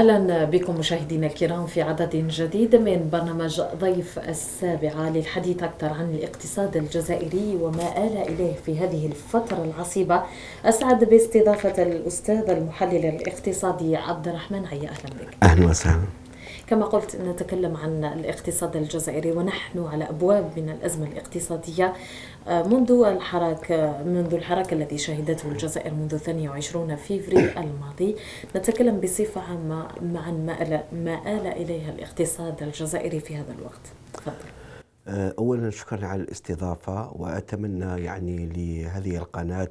اهلا بكم مشاهدينا الكرام في عدد جديد من برنامج ضيف السابعه للحديث اكثر عن الاقتصاد الجزائري وما آل اليه في هذه الفتره العصيبه اسعد باستضافه الاستاذ المحلل الاقتصادي عبد الرحمن عيا اهلا بك اهلا وسهلا كما قلت نتكلم عن الاقتصاد الجزائري ونحن على أبواب من الأزمة الاقتصادية آه، منذ الحراك منذ الحراك الذي شهدته الجزائر منذ 22 فبراير الماضي نتكلم بصفة عامة عن ما آل ما آل إليها الاقتصاد الجزائري في هذا الوقت تفضل آه، اولا شكرا على الاستضافه واتمنى يعني لهذه القناه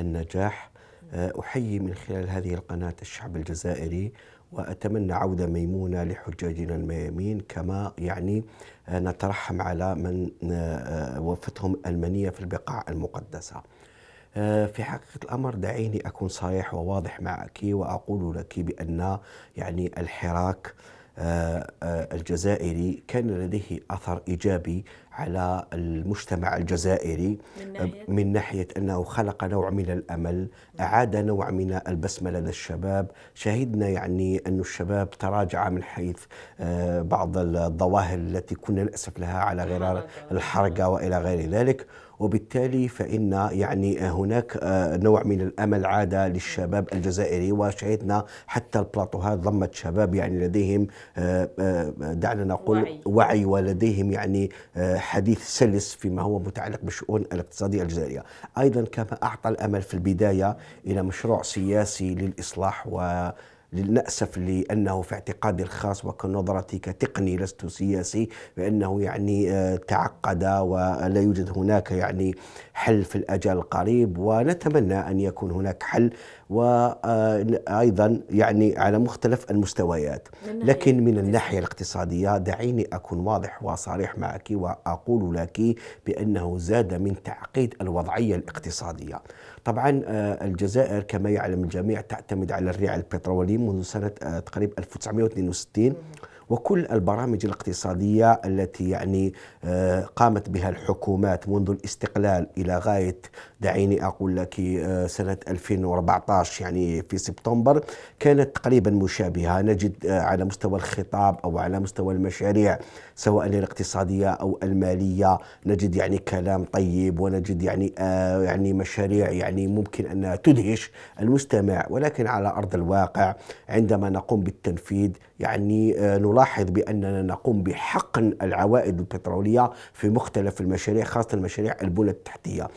النجاح آه، احيي من خلال هذه القناه الشعب الجزائري وأتمنى عودة ميمونة لحجاجنا الميامين كما يعني آه، نترحم على من آه، وفتهم المنية في البقاع المقدسة آه، في حقيقة الأمر دعيني أكون صريح وواضح معك وأقول لك بأن يعني الحراك الجزائري كان لديه أثر إيجابي على المجتمع الجزائري من ناحية, من ناحية أنه خلق نوع من الأمل أعاد نوع من البسملة الشباب شهدنا يعني أن الشباب تراجع من حيث آه، بعض الظواهر التي كنا نأسف لها على غرار الحرقة وإلى غير ذلك وبالتالي فإن يعني هناك آه، نوع من الأمل عاد للشباب الجزائري وشهدنا حتى البلاطوهات ضمت شباب يعني لديهم آه، آه، دعنا نقول وعي, وعي ولديهم يعني حديث سلس فيما هو متعلق بالشؤون الاقتصادية الجزائرية أيضا كما أعطى الأمل في البداية إلى مشروع سياسي للإصلاح و للأسف لأنه في اعتقادي الخاص وكنظرتي كتقني لست سياسي بأنه يعني آه، تعقد ولا يوجد هناك يعني حل في الأجال القريب ونتمنى أن يكون هناك حل وايضا يعني على مختلف المستويات لكن من الناحيه الاقتصاديه دعيني اكون واضح وصريح معك واقول لك بانه زاد من تعقيد الوضعيه الاقتصاديه طبعا آه، الجزائر كما يعلم الجميع تعتمد على الريع البترولي منذ سنه آه، تقريبا 1962 وكل البرامج الاقتصادية التي يعني آه، قامت بها الحكومات منذ الاستقلال إلى غاية دعيني أقول لك آه، سنة 2014 يعني في سبتمبر كانت تقريبا مشابهة نجد آه، على مستوى الخطاب أو على مستوى المشاريع سواء الاقتصادية أو المالية نجد يعني كلام طيب ونجد يعني آه، يعني مشاريع يعني ممكن أن تدهش المستمع ولكن على أرض الواقع عندما نقوم بالتنفيذ يعني نلاحظ بأننا نقوم بحقن العوائد البترولية في مختلف المشاريع خاصة المشاريع البنى التحتية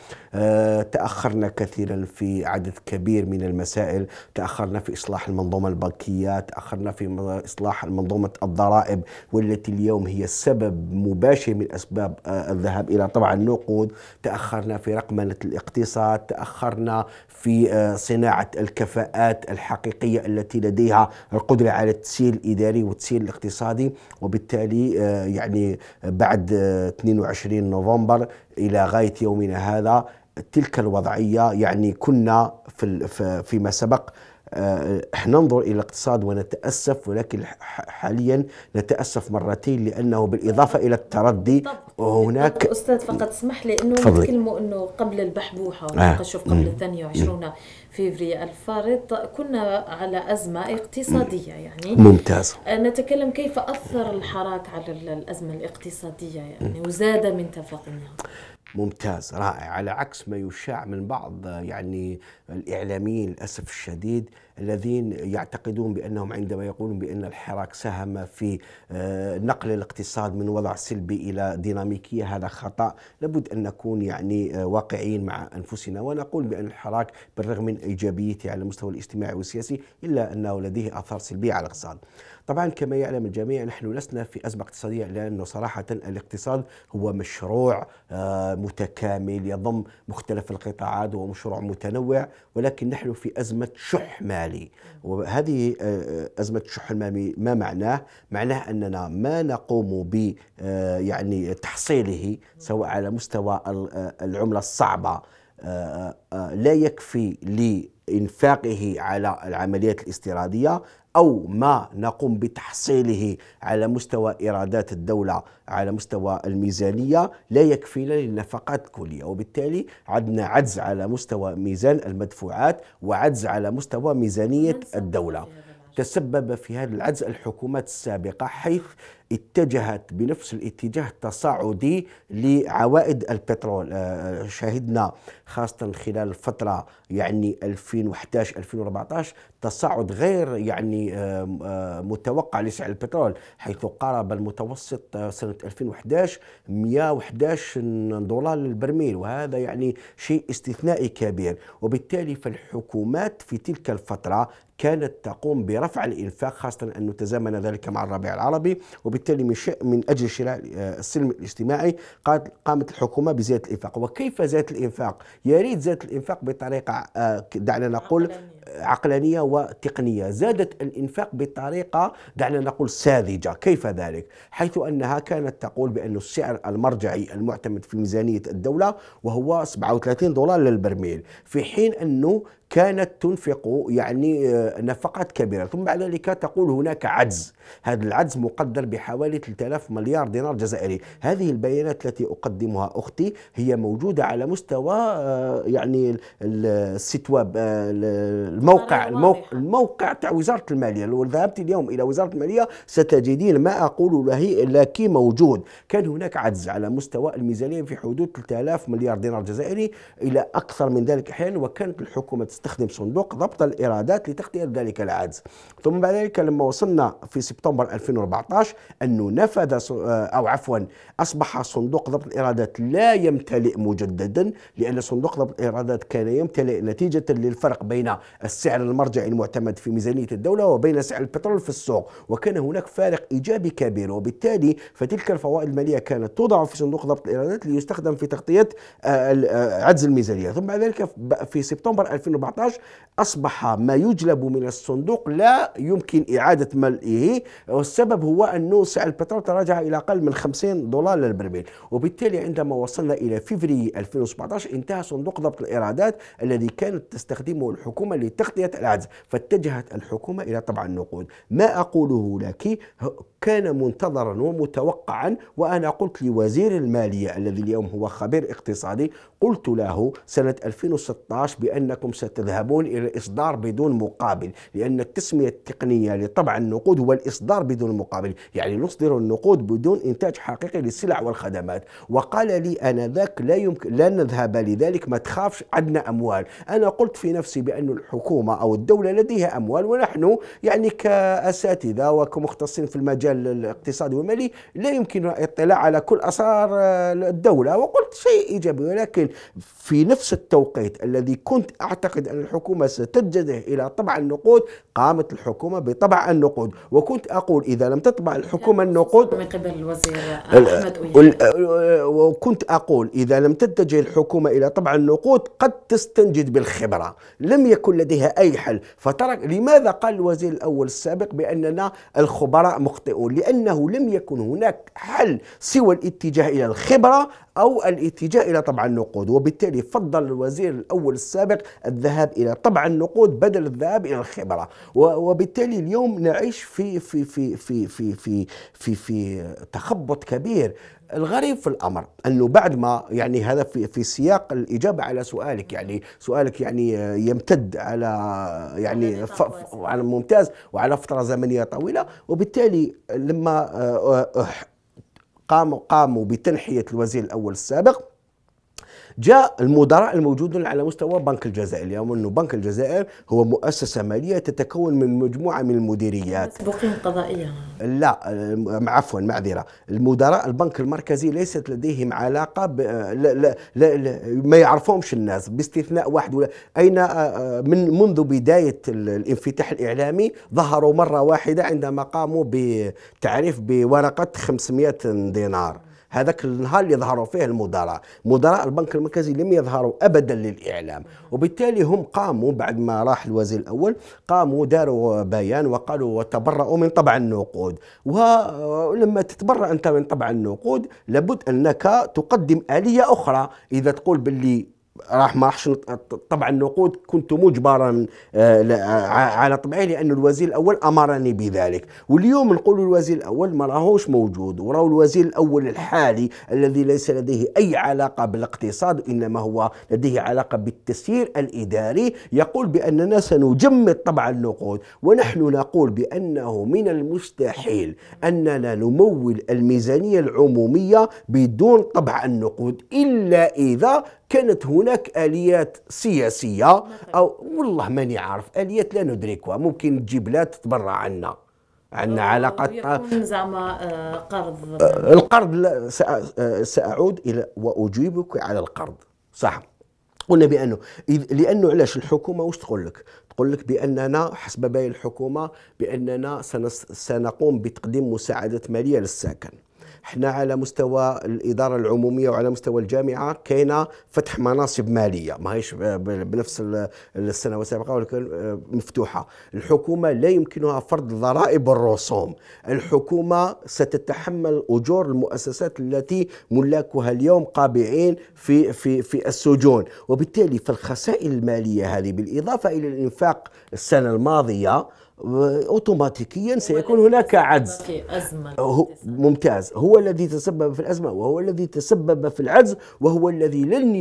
تأخرنا كثيرا في عدد كبير من المسائل تأخرنا في إصلاح المنظومة البنكية تأخرنا في إصلاح منظومة الضرائب والتي اليوم هي السبب مباشر من أسباب آه، الذهاب إلى طبعا النقود تأخرنا في رقمنة الاقتصاد تأخرنا في آه، صناعة الكفاءات الحقيقية التي لديها القدرة على التسيير الإداري والتسيير الاقتصادي وبالتالي آه، يعني بعد 22 نوفمبر إلى غاية يومنا هذا تلك الوضعيه يعني كنا في فيما سبق آه، ننظر الى الاقتصاد ونتاسف ولكن حاليا نتاسف مرتين لانه بالاضافه الى التردي هناك طب استاذ فقط اسمح لي انه نتكلموا انه قبل البحبوحه آه. شوف قبل مم. 22 فيفري الفارط كنا على ازمه اقتصاديه يعني ممتاز آه، نتكلم كيف اثر الحراك على الازمه الاقتصاديه يعني وزاد من تفاقمها ممتاز رائع على عكس ما يشاع من بعض يعني الاعلاميين للاسف الشديد الذين يعتقدون بانهم عندما يقولون بان الحراك ساهم في آه، نقل الاقتصاد من وضع سلبي الى ديناميكيه هذا خطا لابد ان نكون يعني آه، واقعيين مع انفسنا ونقول بان الحراك بالرغم من ايجابيته على المستوى الاجتماعي والسياسي الا انه لديه اثار سلبيه على الاقتصاد. طبعا كما يعلم الجميع نحن لسنا في أزمة اقتصادية لأنه صراحة الاقتصاد هو مشروع آه، متكامل يضم مختلف القطاعات ومشروع متنوع ولكن نحن في أزمة شح مالي وهذه آه، أزمة شح المالي ما معناه؟ معناه أننا ما نقوم ب آه، يعني تحصيله سواء على مستوى العملة الصعبة لا يكفي لإنفاقه على العمليات الاستيرادية أو ما نقوم بتحصيله على مستوى إيرادات الدولة على مستوى الميزانية لا يكفينا للنفقات الكلية وبالتالي عندنا عجز على مستوى ميزان المدفوعات وعجز على مستوى ميزانية الدولة تسبب في هذا العجز الحكومات السابقة حيث اتجهت بنفس الاتجاه التصاعدي لعوائد البترول آه، آه، شهدنا خاصة خلال الفترة يعني 2011 2014 تصاعد غير يعني متوقع لسعر البترول حيث قارب المتوسط آه، سنة 2011 111 دولار للبرميل وهذا يعني شيء استثنائي كبير وبالتالي فالحكومات في تلك الفترة كانت تقوم برفع الإنفاق خاصة أنه تزامن ذلك مع الربيع العربي وب وبالتالي من, من أجل شراء آه، السلم الاجتماعي قامت الحكومة بزيادة الإنفاق وكيف زيادة الإنفاق؟ يا ريت زيادة الإنفاق بطريقة آه، دعنا نقول عقلانية وتقنية زادت الإنفاق بطريقة دعنا نقول ساذجة كيف ذلك؟ حيث أنها كانت تقول بأن السعر المرجعي المعتمد في ميزانية الدولة وهو 37 دولار للبرميل في حين أنه كانت تنفق يعني آه، نفقات كبيرة ثم بعد ذلك تقول هناك عجز هذا العجز مقدر بحوالي 3000 مليار دينار جزائري هذه البيانات التي أقدمها أختي هي موجودة على مستوى آه، يعني السيت ويب آه، الموقع الموقع, الموقع تاع وزارة المالية لو ذهبت اليوم إلى وزارة المالية ستجدين ما أقول لك موجود كان هناك عجز على مستوى الميزانية في حدود 3000 مليار دينار جزائري إلى أكثر من ذلك أحيانا وكانت الحكومة تستخدم صندوق ضبط الإيرادات لتغطية ذلك العجز ثم بعد ذلك لما وصلنا في سبتمبر 2014 أنه نفذ آه، أو عفوا أصبح صندوق ضبط الإيرادات لا يمتلئ مجددا لأن صندوق ضبط الإيرادات كان يمتلئ نتيجة للفرق بين السعر المرجعي المعتمد في ميزانية الدولة وبين سعر البترول في السوق وكان هناك فارق إيجابي كبير وبالتالي فتلك الفوائد المالية كانت توضع في صندوق ضبط الإيرادات ليستخدم في تغطية آه، آه، عجز الميزانية ثم بعد ذلك في سبتمبر 2014 2017 أصبح ما يجلب من الصندوق لا يمكن إعادة ملئه والسبب هو أنه سعر البترول تراجع إلى أقل من 50 دولار للبرميل وبالتالي عندما وصلنا إلى فبراير 2017 انتهى صندوق ضبط الإيرادات الذي كانت تستخدمه الحكومة لتغطية العجز فاتجهت الحكومة إلى طبع النقود ما أقوله لك كان منتظرا ومتوقعا وأنا قلت لوزير المالية الذي اليوم هو خبير اقتصادي قلت له سنة 2016 بأنكم ست تذهبون إلى الاصدار بدون مقابل لأن التسمية التقنية لطبع النقود هو الإصدار بدون مقابل يعني نصدر النقود بدون إنتاج حقيقي للسلع والخدمات وقال لي أنا ذاك لا يمكن لا نذهب لذلك ما تخافش عندنا أموال أنا قلت في نفسي بأن الحكومة أو الدولة لديها أموال ونحن يعني كأساتذة وكمختصين في المجال الاقتصادي والمالي لا يمكن الاطلاع على كل أسرار الدولة وقلت شيء إيجابي ولكن في نفس التوقيت الذي كنت أعتقد اعتقد أن الحكومة ستتجه إلى طبع النقود قامت الحكومة بطبع النقود وكنت أقول إذا لم تطبع الحكومة النقود من قبل الوزير أحمد أه، وكنت أقول إذا لم تتجه الحكومة إلى طبع النقود قد تستنجد بالخبرة لم يكن لديها أي حل فترك لماذا قال الوزير الأول السابق بأننا الخبراء مخطئون لأنه لم يكن هناك حل سوى الاتجاه إلى الخبرة أو الاتجاه إلى طبع النقود وبالتالي فضل الوزير الأول السابق الذهاب الذهاب الى طبعا النقود بدل الذهاب الى الخبره وبالتالي اليوم نعيش في في في في في في في, في تخبط كبير الغريب في الامر انه بعد ما يعني هذا في في سياق الاجابه على سؤالك يعني سؤالك يعني يمتد على يعني على ممتاز وعلى فتره زمنيه طويله وبالتالي لما آه، آه، قاموا قاموا بتنحيه الوزير الاول السابق جاء المدراء الموجودون على مستوى بنك الجزائر اليوم يعني أنه بنك الجزائر هو مؤسسة مالية تتكون من مجموعة من المديريات مسبوقين قضائيا لا عفوا معذرة المدراء البنك المركزي ليست لديهم علاقة ب... لا لا لا لا ما يعرفهمش الناس باستثناء واحد ولا أين من منذ بداية الانفتاح الإعلامي ظهروا مرة واحدة عندما قاموا بتعريف بورقة 500 دينار هذاك النهار اللي ظهروا فيه المدراء مدراء البنك المركزي لم يظهروا ابدا للاعلام وبالتالي هم قاموا بعد ما راح الوزير الاول قاموا داروا بيان وقالوا وتبرأوا من طبع النقود ولما تتبرأ انت من طبع النقود لابد انك تقدم آلية اخرى اذا تقول باللي راح ما راحش طبعا النقود كنت مجبرا آه، آه، على طبعي لأن الوزير الأول أمرني بذلك واليوم نقول الوزير الأول ما راهوش موجود وراه الوزير الأول الحالي الذي ليس لديه أي علاقة بالاقتصاد إنما هو لديه علاقة بالتسيير الإداري يقول بأننا سنجمد طبع النقود ونحن نقول بأنه من المستحيل أننا نمول الميزانية العمومية بدون طبع النقود إلا إذا كانت هناك اليات سياسيه نعم. او والله ماني عارف اليات لا ندركها ممكن تجيب لا تتبرع عنا عندنا علاقات آه، زعما آه، قرض آه، القرض ساعود الى واجيبك على القرض صح قلنا بانه لانه علاش الحكومه واش تقول لك؟ تقول لك باننا حسب بيان الحكومه باننا سنقوم بتقديم مساعدات ماليه للساكن احنا على مستوى الاداره العموميه وعلى مستوى الجامعه كاينه فتح مناصب ماليه ماهيش بنفس السنه السابقه ولكن آه، مفتوحه الحكومه لا يمكنها فرض ضرائب الرسوم الحكومه ستتحمل اجور المؤسسات التي ملاكها اليوم قابعين في في في السجون وبالتالي فالخسائر الماليه هذه بالاضافه الى الانفاق السنه الماضيه اوتوماتيكيا سيكون هناك عجز أزمة أه، ممتاز هو الذي تسبب في الازمه وهو الذي تسبب في العجز وهو الذي لن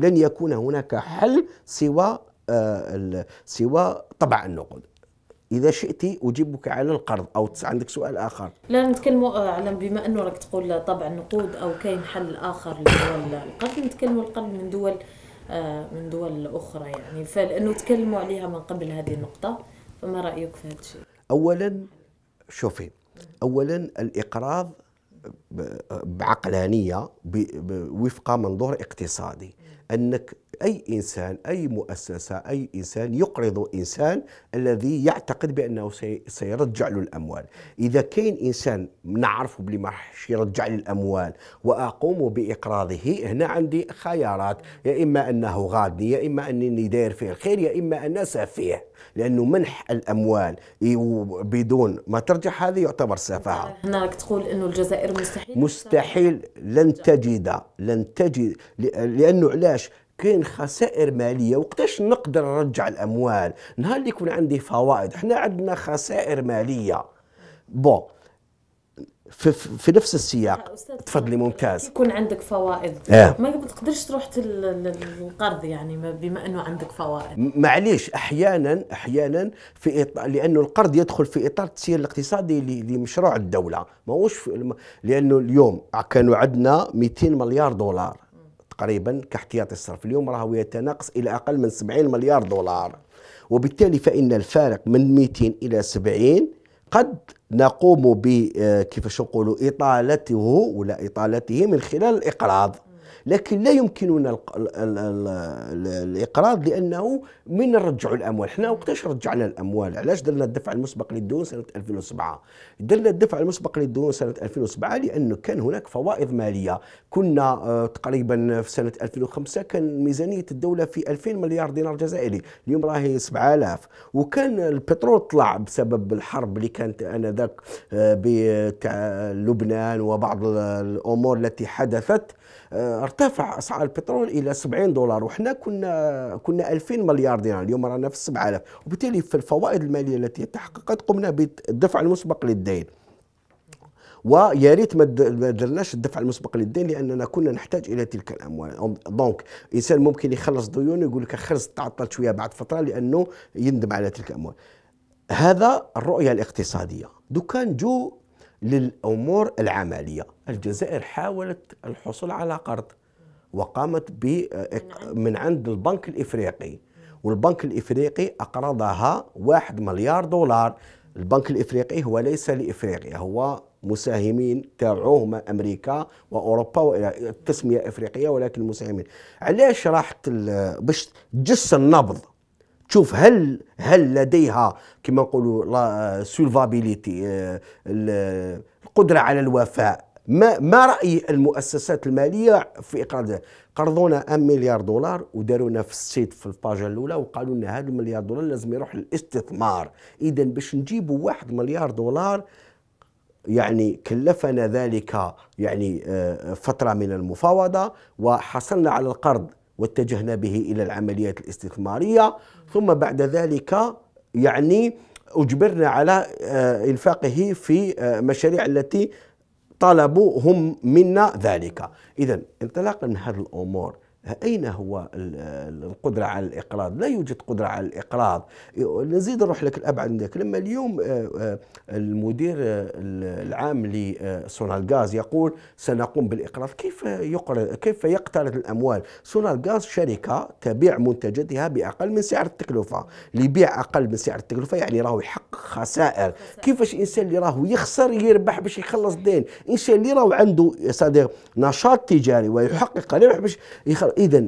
لن يكون هناك حل سوى أه، سوى طبع النقود اذا شئت اجيبك على القرض او عندك سؤال اخر لا نتكلموا على بما انه راك تقول طبع النقود او كاين حل اخر لدول القرض نتكلموا القرض من دول أه، من دول اخرى يعني فلانه تكلموا عليها من قبل هذه النقطه فما رايك في هذا الشيء اولا شوفي اولا الاقراض بعقلانيه وفق منظور اقتصادي انك أي إنسان أي مؤسسة أي إنسان يقرض إنسان الذي يعتقد بأنه سيرجع له الأموال إذا كاين إنسان نعرفه بلي ما راحش يرجع لي الأموال وأقوم بإقراضه هنا عندي خيارات يا إما أنه غادني يا إما أنني داير فيه الخير يا إما أن سفيه لأنه منح الأموال بدون ما ترجع هذا يعتبر سفاهة هناك تقول أنه الجزائر مستحيل مستحيل لن تجد لن تجد لأنه علاش كاين خسائر ماليه وقتاش نقدر نرجع الاموال نهار اللي يكون عندي فوائد احنا عندنا خسائر ماليه بون في, في نفس السياق تفضلي ممتاز يكون عندك فوائد آه. ما تقدرش تروح للقرض يعني بما انه عندك فوائد معليش احيانا احيانا في إطار لانه القرض يدخل في اطار التسيير الاقتصادي لمشروع الدوله ماهوش لانه اليوم كانوا عندنا 200 مليار دولار تقريبا كاحتياطي الصرف اليوم راهو يتناقص إلى أقل من 70 مليار دولار وبالتالي فإن الفارق من 200 إلى 70 قد نقوم ب آه، كيفاش نقولوا إطالته ولا إطالته من خلال الإقراض لكن لا يمكننا الاقراض لانه من نرجعوا الاموال حنا وقتاش رجعنا الاموال علاش درنا الدفع المسبق للديون سنه 2007 درنا الدفع المسبق للديون سنه 2007 لانه كان هناك فوائض ماليه كنا آه، تقريبا في سنه 2005 كان ميزانيه الدوله في 2000 مليار دينار جزائري اليوم راهي 7000 وكان البترول طلع بسبب الحرب اللي كانت انذاك آه، بتاع لبنان وبعض الامور التي حدثت آه، ارتفع اسعار البترول الى 70 دولار وحنا كنا كنا 2000 مليار دينار اليوم رانا في 7000 وبالتالي في الفوائد الماليه التي تحققت قمنا بالدفع المسبق للدين ويا ريت ما درناش الدفع المسبق للدين لاننا كنا نحتاج الى تلك الاموال دونك انسان ممكن يخلص ديونه يقول لك خلص تعطلت شويه بعد فتره لانه يندم على تلك الاموال هذا الرؤيه الاقتصاديه دوكان جو للأمور العملية الجزائر حاولت الحصول على قرض وقامت ب آه، من عند البنك الإفريقي والبنك الإفريقي أقرضها واحد مليار دولار البنك الإفريقي هو ليس لإفريقيا هو مساهمين تاعو امريكا واوروبا والى التسميه افريقيه ولكن المساهمين علاش راحت باش تجس النبض تشوف هل هل لديها كما نقولوا سولفابيليتي آه، القدره على الوفاء ما ما راي المؤسسات الماليه في اقراض قرضونا 1 مليار دولار ودارونا في السيت في الباجه الاولى وقالوا لنا هذا المليار دولار لازم يروح للاستثمار اذا باش نجيبوا 1 مليار دولار يعني كلفنا ذلك يعني آه، فتره من المفاوضه وحصلنا على القرض واتجهنا به الى العمليات الاستثماريه ثم بعد ذلك يعني أجبرنا على آه، إنفاقه في آه، مشاريع التي طلبوا هم منا ذلك إذا انطلاقا من هذه الأمور أين هو القدرة على الإقراض؟ لا يوجد قدرة على الإقراض نزيد نروح لك الأبعد من ذلك لما اليوم آه، آه، المدير آه، العام غاز يقول سنقوم بالإقراض كيف يقرض كيف يقترض الأموال؟ غاز شركة تبيع منتجاتها بأقل من سعر التكلفة لبيع أقل من سعر التكلفة يعني راهو يحقق خسائر كيفاش الانسان اللي راهو يخسر يربح باش يخلص دين الانسان اللي راهو عنده صديق نشاط تجاري ويحقق ربح باش يخلص اذا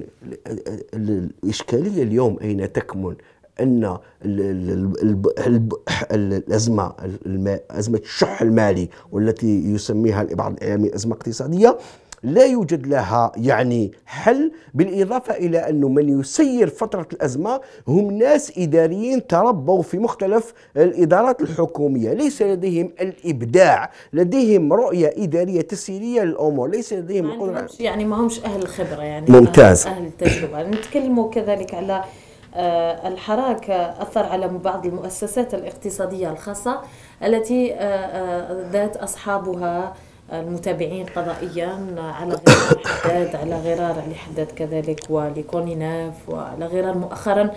الاشكاليه اليوم اين تكمن ان الازمه ازمه الشح المالي والتي يسميها بعض الاعلاميين ازمه اقتصاديه لا يوجد لها يعني حل بالإضافة إلى أنه من يسير فترة الأزمة هم ناس إداريين تربوا في مختلف الإدارات الحكومية ليس لديهم الإبداع لديهم رؤية إدارية تسييرية للأمور ليس لديهم القدرة يعني ما همش أهل الخبرة يعني ممتاز أهل التجربة يعني نتكلم كذلك على آه، الحراك آه، أثر على بعض المؤسسات الاقتصادية الخاصة التي آه، ذات أصحابها المتابعين قضائيا على غرار حداد على غرار علي حداد كذلك ولكونيناف وعلى غرار مؤخرا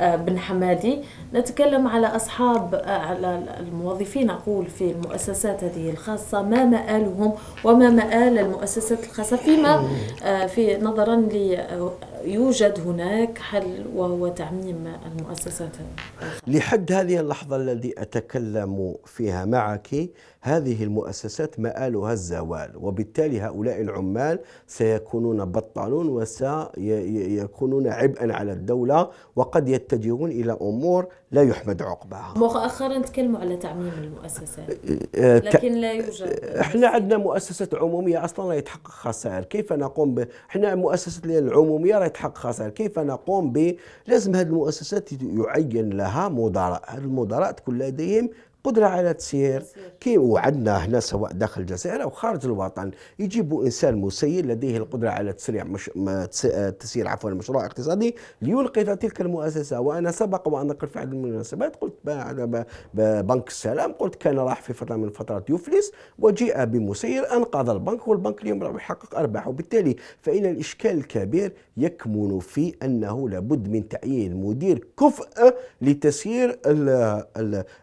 آه، بن حمادي نتكلم على أصحاب آه، على الموظفين أقول في المؤسسات هذه الخاصة ما مآلهم وما مآل المؤسسات الخاصة فيما آه، في نظرا لي يوجد هناك حل وهو تعميم المؤسسات لحد هذه اللحظة الذي أتكلم فيها معك هذه المؤسسات مآلها الزوال وبالتالي هؤلاء العمال سيكونون بطالون وسيكونون عبئا على الدولة وقد يتجهون إلى أمور لا يحمد عقباها مؤخرا تكلموا على تعميم المؤسسات أه، أه، لكن لا يوجد احنا عندنا مؤسسات عموميه اصلا لا يتحقق خسائر كيف نقوم ب احنا مؤسسه العموميه لا يتحقق خسائر كيف نقوم ب لازم هذه المؤسسات يعين لها مدراء هذه المدراء تكون لديهم قدره على تسيير كي وعندنا هنا سواء داخل الجزائر او خارج الوطن يجيبوا انسان مسير لديه القدره على تسريع مش... تسيير عفوا مشروع اقتصادي ليلقي تلك المؤسسه وانا سبق وان قلت في عدد من المناسبات قلت بعد بنك السلام قلت كان راح في فتره من الفترات يفلس وجيء بمسير انقذ البنك والبنك اليوم راح يحقق ارباح وبالتالي فان الاشكال الكبير يكمن في انه لابد من تعيين مدير كفء لتسيير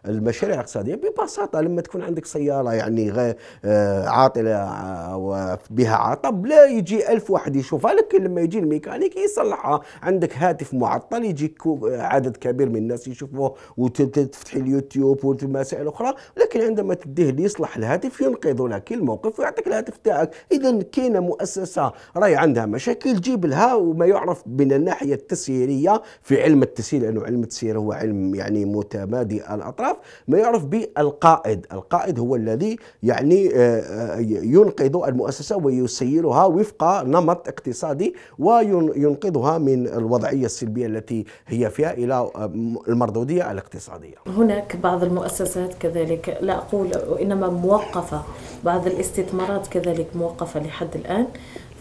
المشاريع الاقتصاديه ببساطه لما تكون عندك سياره يعني غير آه، عاطله او آه، بها عطب لا يجي ألف واحد يشوفها لكن لما يجي الميكانيكي يصلحها عندك هاتف معطل يجيك عدد كبير من الناس يشوفوه وتفتح اليوتيوب والمسائل الاخرى لكن عندما تديه ليصلح الهاتف ينقذ لك الموقف ويعطيك الهاتف تاعك اذا كاينه مؤسسه راهي عندها مشاكل جيب لها وما يعرف من الناحيه التسييريه في علم التسيير لانه علم التسيير هو علم يعني متمادي الاطراف ما يعرف يعرف بالقائد القائد هو الذي يعني آه، آه، ينقذ المؤسسة ويسيرها وفق نمط اقتصادي وينقذها من الوضعية السلبية التي هي فيها إلى آه، المردودية الاقتصادية هناك بعض المؤسسات كذلك لا أقول وإنما موقفة بعض الاستثمارات كذلك موقفة لحد الآن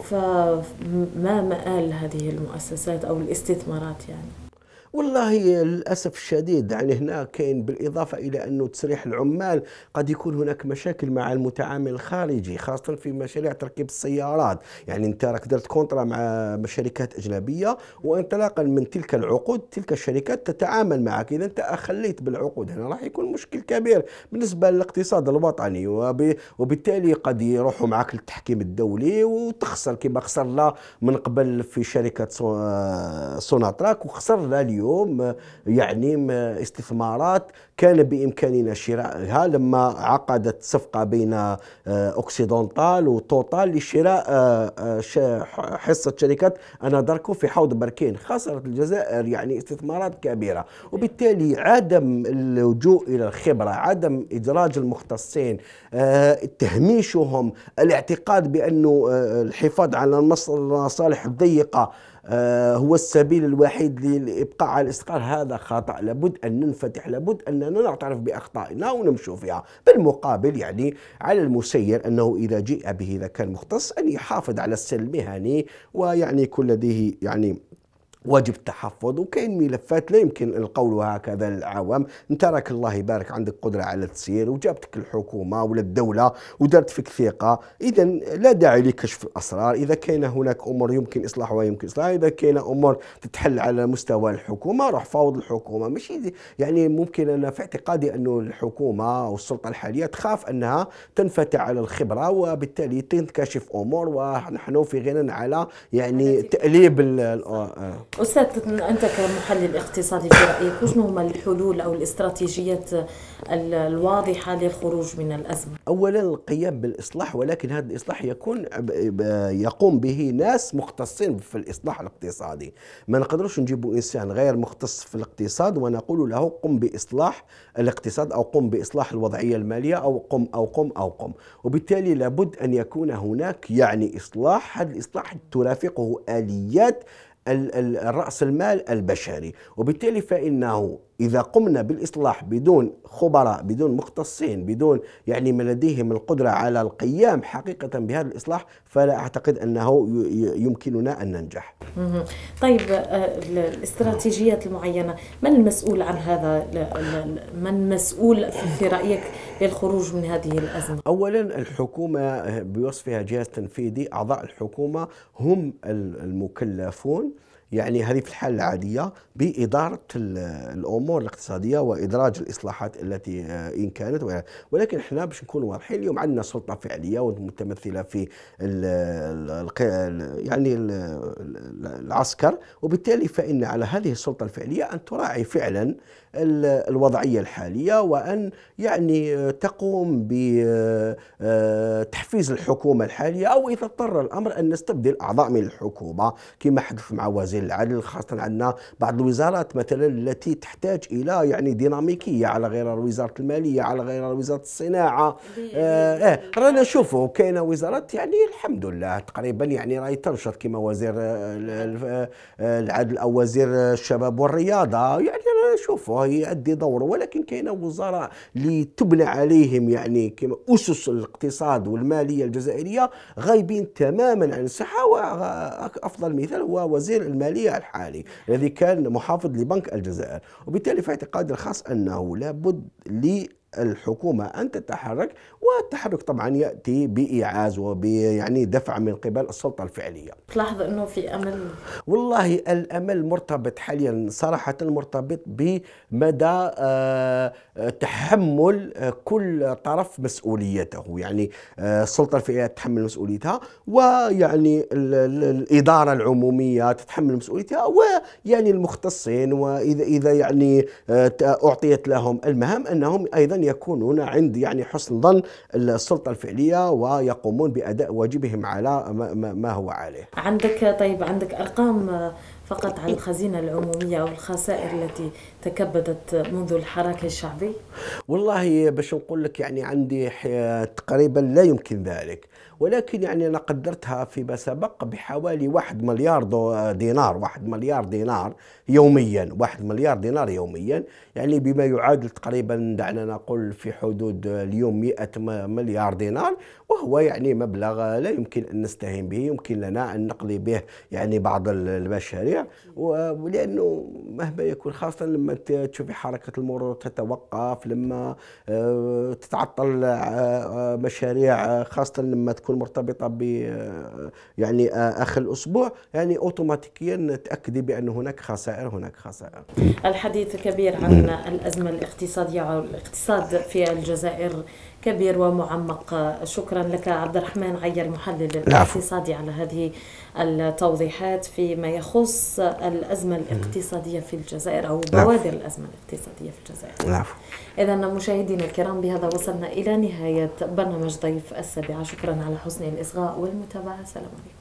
فما مآل هذه المؤسسات أو الاستثمارات يعني والله للاسف الشديد يعني هنا كاين بالاضافه الى انه تسريح العمال قد يكون هناك مشاكل مع المتعامل الخارجي خاصه في مشاريع تركيب السيارات يعني انت راك درت كونترا مع شركات اجنبيه وانطلاقا من تلك العقود تلك الشركات تتعامل معك اذا انت اخليت بالعقود هنا راح يكون مشكل كبير بالنسبه للاقتصاد الوطني وبالتالي قد يروحوا معك للتحكيم الدولي وتخسر كما خسرنا من قبل في شركه سوناتراك وخسرنا اليوم اليوم يعني استثمارات كان بامكاننا شرائها لما عقدت صفقه بين آه، اوكسيدونتال وتوتال لشراء آه، آه، حصه شركه داركو في حوض بركين خسرت الجزائر يعني استثمارات كبيره وبالتالي عدم اللجوء الى الخبره عدم ادراج المختصين تهميشهم الاعتقاد بانه الحفاظ على المصالح الضيقه آه، هو السبيل الوحيد للابقاء على الاستقرار هذا خطا لابد ان ننفتح لابد اننا نعترف باخطائنا ونمشوا فيها بالمقابل يعني على المسير انه اذا جيء به اذا كان مختص ان يحافظ على السلم المهني ويعني يكون لديه يعني واجب التحفظ وكاين ملفات لا يمكن القول هكذا للعوام انت راك الله يبارك عندك قدره على التسيير وجابتك الحكومه ولا الدوله ودارت فيك ثقه اذا لا داعي لكشف الاسرار اذا كان هناك امور يمكن اصلاحها يمكن اصلاحها اذا كان امور تتحل على مستوى الحكومه روح فاوض الحكومه ماشي يعني ممكن انا في اعتقادي انه الحكومه والسلطه الحاليه تخاف انها تنفتح على الخبره وبالتالي تنكشف امور ونحن في غنى على يعني تاليب استاذ انت كمحلل اقتصادي في رايك شنو هما الحلول او الاستراتيجيات الواضحه للخروج من الازمه؟ اولا القيام بالاصلاح ولكن هذا الاصلاح يكون يقوم به ناس مختصين في الاصلاح الاقتصادي، ما نقدروش نجيبوا انسان غير مختص في الاقتصاد ونقول له قم باصلاح الاقتصاد او قم باصلاح الوضعيه الماليه او قم او قم او قم، وبالتالي لابد ان يكون هناك يعني اصلاح، هذا الاصلاح ترافقه اليات رأس المال البشري وبالتالي فإنه إذا قمنا بالإصلاح بدون خبراء بدون مختصين بدون يعني من لديهم القدرة على القيام حقيقة بهذا الإصلاح فلا أعتقد أنه يمكننا أن ننجح طيب آه، الاستراتيجيات المعينة من المسؤول عن هذا من مسؤول في رأيك للخروج من هذه الأزمة أولا الحكومة آه، بوصفها جهاز تنفيذي أعضاء الحكومة هم المكلفون يعني هذه في الحالة العادية بإدارة الأمور الاقتصادية وإدراج الإصلاحات التي آه، إن كانت ولكن احنا باش نكون واضحين اليوم عندنا سلطة فعلية ومتمثلة في الـ الـ يعني الـ العسكر وبالتالي فإن على هذه السلطة الفعلية أن تراعي فعلا الوضعية الحالية وأن يعني آه، تقوم بتحفيز آه، الحكومة الحالية أو إذا اضطر الأمر أن نستبدل أعضاء من الحكومة كما حدث مع وزير العدل خاصة عندنا بعض الوزارات مثلا التي تحتاج إلى يعني ديناميكية على غير وزارة المالية على غير وزارة الصناعة آه, آه رانا نشوفوا كاينة وزارات يعني الحمد لله تقريبا يعني راهي تنشط كما وزير العدل أو وزير الشباب والرياضة يعني رانا نشوفوا يؤدي دوره ولكن كاينة وزراء اللي تبنى عليهم يعني كما أسس الاقتصاد والمالية الجزائرية غايبين تماما عن الصحة وأفضل مثال هو وزير المالية المالية الحالي الذي كان محافظ لبنك الجزائر وبالتالي في اعتقادي الخاص أنه لابد لي الحكومة أن تتحرك والتحرك طبعا يأتي بإيعاز وبيعني دفع من قبل السلطة الفعلية تلاحظ أنه في أمل والله الأمل مرتبط حاليا صراحة مرتبط بمدى آه، تحمل آه، كل طرف مسؤوليته يعني آه، السلطة الفعلية تتحمل مسؤوليتها ويعني الإدارة العمومية تتحمل مسؤوليتها ويعني المختصين وإذا إذا يعني أعطيت لهم المهام أنهم أيضا يكون يكونون عند يعني حسن ظن السلطة الفعلية ويقومون بأداء واجبهم على ما هو عليه عندك طيب عندك أرقام فقط عن الخزينة العمومية أو الخسائر التي تكبدت منذ الحراك الشعبي؟ والله باش نقول لك يعني عندي تقريبا لا يمكن ذلك ولكن يعني انا قدرتها فيما سبق بحوالي واحد مليار دينار واحد مليار دينار يوميا واحد مليار دينار يوميا يعني بما يعادل تقريبا دعنا نقول في حدود اليوم 100 مليار دينار وهو يعني مبلغ لا يمكن ان نستهين به يمكن لنا ان نقضي به يعني بعض المشاريع ولانه مهما يكون خاصه لما تشوفي حركه المرور تتوقف لما آه، تتعطل آه، آه، مشاريع خاصه لما تكون تكون مرتبطه ب يعني اخر الاسبوع يعني اوتوماتيكيا تاكدي بان هناك خسائر هناك خسائر الحديث الكبير عن الازمه الاقتصاديه او الاقتصاد في الجزائر كبير ومعمق شكرا لك عبد الرحمن عير محلل الاقتصادي على هذه التوضيحات فيما يخص الأزمة الاقتصادية في الجزائر أو بوادر الأزمة الاقتصادية في الجزائر إذا مشاهدينا الكرام بهذا وصلنا إلى نهاية برنامج ضيف السابعة شكرا على حسن الإصغاء والمتابعة سلام عليكم